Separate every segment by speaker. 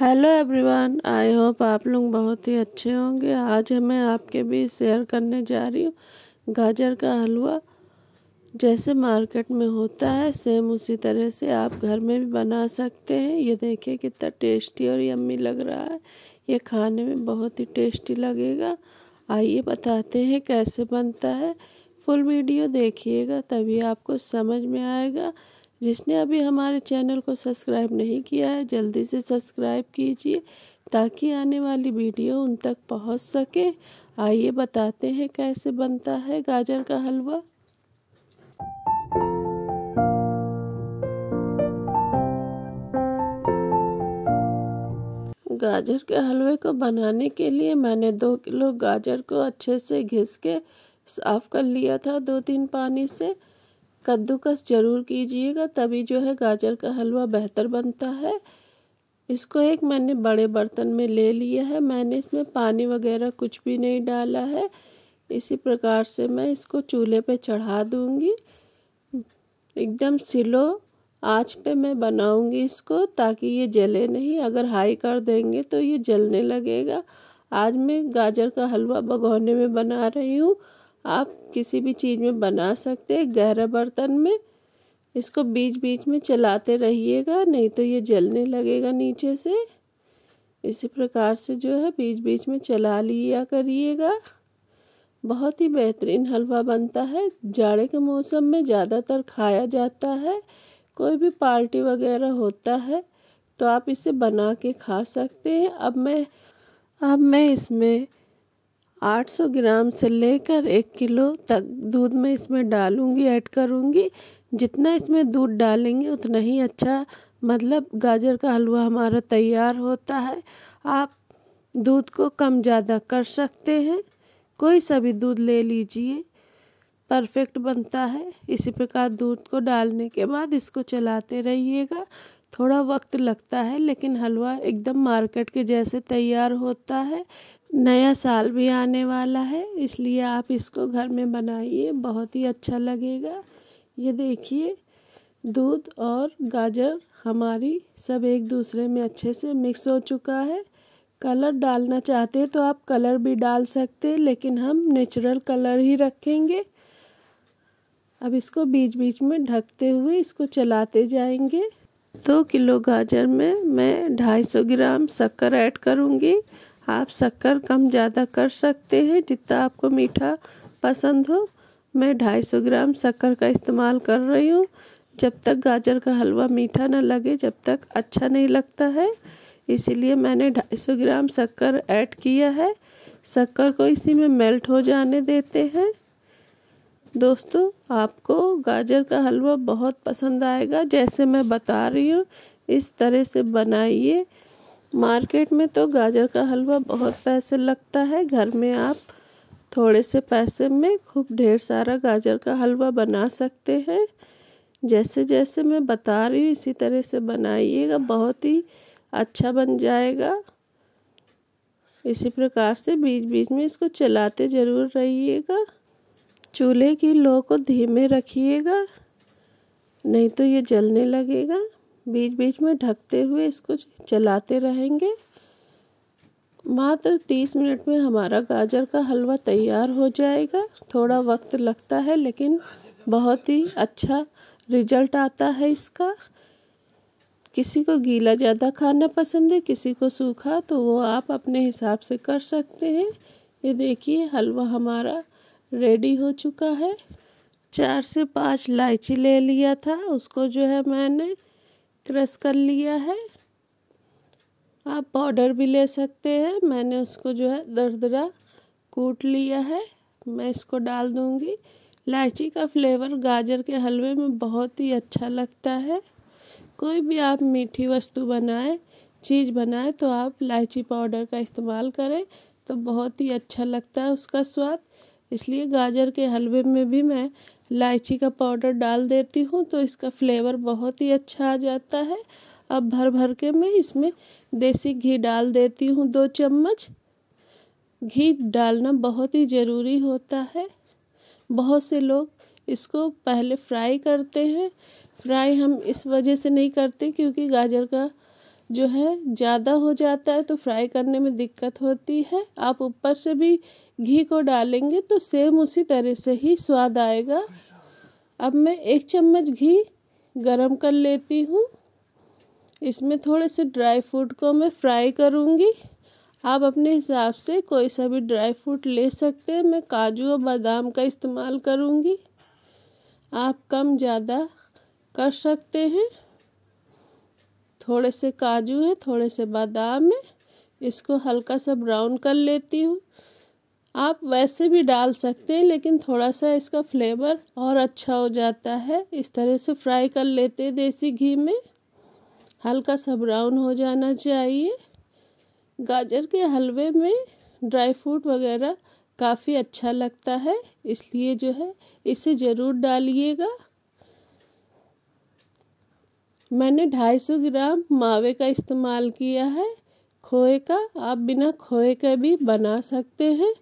Speaker 1: hello everyone I hope आप लोग बहुत ही अच्छे होंगे आज मैं आपके बीच शेयर करने जा रही हूँ गाजर का हलवा जैसे मार्केट में होता है सेम उसी तरह से आप घर में भी बना सकते हैं ये देखिए कितना टेस्टी और यम्मी लग रहा है ये खाने में बहुत ही टेस्टी लगेगा आइए बताते हैं कैसे बनता है फुल वीडियो देखिएगा तभी आपको समझ में आएगा जिसने अभी हमारे चैनल को सब्सक्राइब नहीं किया है जल्दी से सब्सक्राइब कीजिए ताकि आने वाली वीडियो उन तक पहुंच सके आइए बताते हैं कैसे बनता है गाजर का हलवा गाजर के हलवे को बनाने के लिए मैंने दो किलो गाजर को अच्छे से घिस के साफ़ कर लिया था दो तीन पानी से कद्दूकस ज़रूर कीजिएगा तभी जो है गाजर का हलवा बेहतर बनता है इसको एक मैंने बड़े बर्तन में ले लिया है मैंने इसमें पानी वगैरह कुछ भी नहीं डाला है इसी प्रकार से मैं इसको चूल्हे पे चढ़ा दूँगी एकदम सिलो आँच पे मैं बनाऊँगी इसको ताकि ये जले नहीं अगर हाई कर देंगे तो ये जलने लगेगा आज मैं गाजर का हलवा भगौने में बना रही हूँ आप किसी भी चीज़ में बना सकते हैं गहरा बर्तन में इसको बीच बीच में चलाते रहिएगा नहीं तो ये जलने लगेगा नीचे से इसी प्रकार से जो है बीच बीच में चला लिया करिएगा बहुत ही बेहतरीन हलवा बनता है जाड़े के मौसम में ज़्यादातर खाया जाता है कोई भी पार्टी वगैरह होता है तो आप इसे बना के खा सकते हैं अब मैं अब मैं इसमें 800 ग्राम से लेकर एक किलो तक दूध में इसमें डालूँगी ऐड करूँगी जितना इसमें दूध डालेंगे उतना ही अच्छा मतलब गाजर का हलवा हमारा तैयार होता है आप दूध को कम ज़्यादा कर सकते हैं कोई सा भी दूध ले लीजिए परफेक्ट बनता है इसी प्रकार दूध को डालने के बाद इसको चलाते रहिएगा थोड़ा वक्त लगता है लेकिन हलवा एकदम मार्केट के जैसे तैयार होता है नया साल भी आने वाला है इसलिए आप इसको घर में बनाइए बहुत ही अच्छा लगेगा ये देखिए दूध और गाजर हमारी सब एक दूसरे में अच्छे से मिक्स हो चुका है कलर डालना चाहते हैं तो आप कलर भी डाल सकते हैं लेकिन हम नेचुरल कलर ही रखेंगे अब इसको बीच बीच में ढकते हुए इसको चलाते जाएंगे दो किलो गाजर में मैं ढाई सौ ग्राम शक्कर ऐड करूँगी आप शक्कर कम ज़्यादा कर सकते हैं जितना आपको मीठा पसंद हो मैं ढाई सौ ग्राम शक्कर का इस्तेमाल कर रही हूँ जब तक गाजर का हलवा मीठा ना लगे जब तक अच्छा नहीं लगता है इसीलिए मैंने ढाई सौ ग्राम शक्कर ऐड किया है शक्कर को इसी में मेल्ट हो जाने देते हैं दोस्तों आपको गाजर का हलवा बहुत पसंद आएगा जैसे मैं बता रही हूँ इस तरह से बनाइए मार्केट में तो गाजर का हलवा बहुत पैसे लगता है घर में आप थोड़े से पैसे में खूब ढेर सारा गाजर का हलवा बना सकते हैं जैसे जैसे मैं बता रही हूँ इसी तरह से बनाइएगा बहुत ही अच्छा बन जाएगा इसी प्रकार से बीच बीच में इसको चलाते ज़रूर रहिएगा चूल्हे की लो को धीमे रखिएगा नहीं तो ये जलने लगेगा बीच बीच में ढकते हुए इसको चलाते रहेंगे मात्र तीस मिनट में हमारा गाजर का हलवा तैयार हो जाएगा थोड़ा वक्त लगता है लेकिन बहुत ही अच्छा रिजल्ट आता है इसका किसी को गीला ज़्यादा खाना पसंद है किसी को सूखा तो वो आप अपने हिसाब से कर सकते हैं ये देखिए हलवा हमारा रेडी हो चुका है चार से पांच इलायची ले लिया था उसको जो है मैंने क्रश कर लिया है आप पाउडर भी ले सकते हैं मैंने उसको जो है दरदरा कूट लिया है मैं इसको डाल दूँगी इलायची का फ्लेवर गाजर के हलवे में बहुत ही अच्छा लगता है कोई भी आप मीठी वस्तु बनाए चीज़ बनाए तो आप इलायची पाउडर का इस्तेमाल करें तो बहुत ही अच्छा लगता है उसका स्वाद इसलिए गाजर के हलवे में भी मैं इलायची का पाउडर डाल देती हूँ तो इसका फ्लेवर बहुत ही अच्छा आ जाता है अब भर भर के मैं इसमें देसी घी डाल देती हूँ दो चम्मच घी डालना बहुत ही ज़रूरी होता है बहुत से लोग इसको पहले फ्राई करते हैं फ्राई हम इस वजह से नहीं करते क्योंकि गाजर का जो है ज़्यादा हो जाता है तो फ्राई करने में दिक्कत होती है आप ऊपर से भी घी को डालेंगे तो सेम उसी तरह से ही स्वाद आएगा अब मैं एक चम्मच घी गरम कर लेती हूँ इसमें थोड़े से ड्राई फ्रूट को मैं फ्राई करूँगी आप अपने हिसाब से कोई सा भी ड्राई फ्रूट ले सकते हैं मैं काजू और बादाम का इस्तेमाल करूँगी आप कम ज़्यादा कर सकते हैं थोड़े से काजू है थोड़े से बादाम है इसको हल्का सा ब्राउन कर लेती हूँ आप वैसे भी डाल सकते हैं लेकिन थोड़ा सा इसका फ्लेवर और अच्छा हो जाता है इस तरह से फ्राई कर लेते हैं देसी घी में हल्का सा ब्राउन हो जाना चाहिए गाजर के हलवे में ड्राई फ्रूट वगैरह काफ़ी अच्छा लगता है इसलिए जो है इसे ज़रूर डालिएगा मैंने ढाई सौ ग्राम मावे का इस्तेमाल किया है खोए का आप बिना खोए के भी बना सकते हैं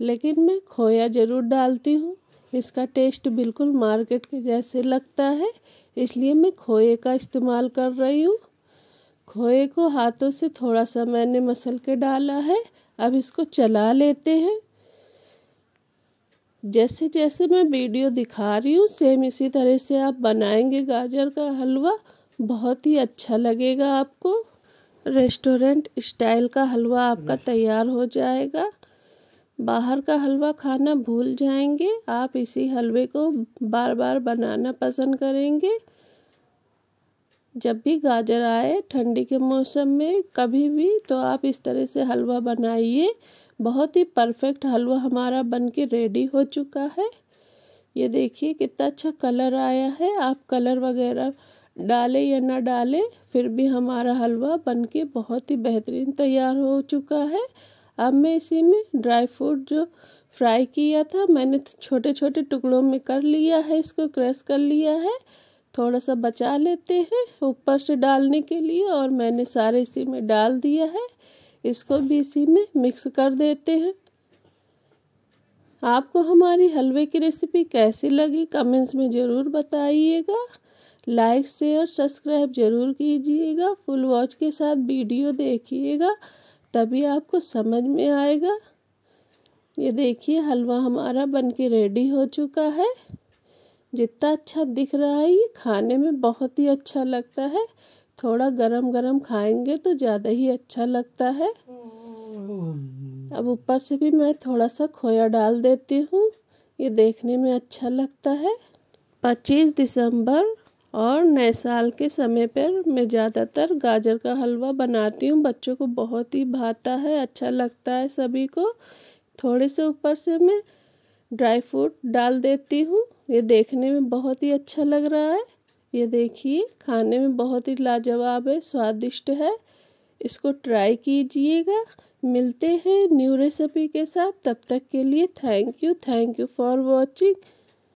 Speaker 1: लेकिन मैं खोया ज़रूर डालती हूँ इसका टेस्ट बिल्कुल मार्केट के जैसे लगता है इसलिए मैं खोए का इस्तेमाल कर रही हूँ खोए को हाथों से थोड़ा सा मैंने मसल के डाला है अब इसको चला लेते हैं जैसे जैसे मैं वीडियो दिखा रही हूँ सेम इसी तरह से आप बनाएंगे गाजर का हलवा बहुत ही अच्छा लगेगा आपको रेस्टोरेंट स्टाइल का हलवा आपका तैयार हो जाएगा बाहर का हलवा खाना भूल जाएंगे आप इसी हलवे को बार बार बनाना पसंद करेंगे जब भी गाजर आए ठंडी के मौसम में कभी भी तो आप इस तरह से हलवा बनाइए बहुत ही परफेक्ट हलवा हमारा बन के रेडी हो चुका है ये देखिए कितना अच्छा कलर आया है आप कलर वगैरह डाले या ना डाले फिर भी हमारा हलवा बनके बहुत ही बेहतरीन तैयार हो चुका है अब मैं इसी में ड्राई फ्रूट जो फ्राई किया था मैंने तो छोटे छोटे टुकड़ों में कर लिया है इसको क्रश कर लिया है थोड़ा सा बचा लेते हैं ऊपर से डालने के लिए और मैंने सारे इसी में डाल दिया है इसको भी इसी में मिक्स कर देते हैं आपको हमारी हलवे की रेसिपी कैसी लगी कमेंट्स में ज़रूर बताइएगा लाइक शेयर सब्सक्राइब जरूर कीजिएगा फुल वॉच के साथ वीडियो देखिएगा तभी आपको समझ में आएगा ये देखिए हलवा हमारा बन के रेडी हो चुका है जितना अच्छा दिख रहा है ये खाने में बहुत ही अच्छा लगता है थोड़ा गरम गरम खाएंगे तो ज़्यादा ही अच्छा लगता है अब ऊपर से भी मैं थोड़ा सा खोया डाल देती हूँ ये देखने में अच्छा लगता है 25 दिसंबर और नए साल के समय पर मैं ज़्यादातर गाजर का हलवा बनाती हूँ बच्चों को बहुत ही भाता है अच्छा लगता है सभी को थोड़े से ऊपर से मैं ड्राई फ्रूट डाल देती हूँ ये देखने में बहुत ही अच्छा लग रहा है ये देखिए खाने में बहुत ही लाजवाब है स्वादिष्ट है इसको ट्राई कीजिएगा मिलते हैं न्यू रेसिपी के साथ तब तक के लिए thank you thank you for watching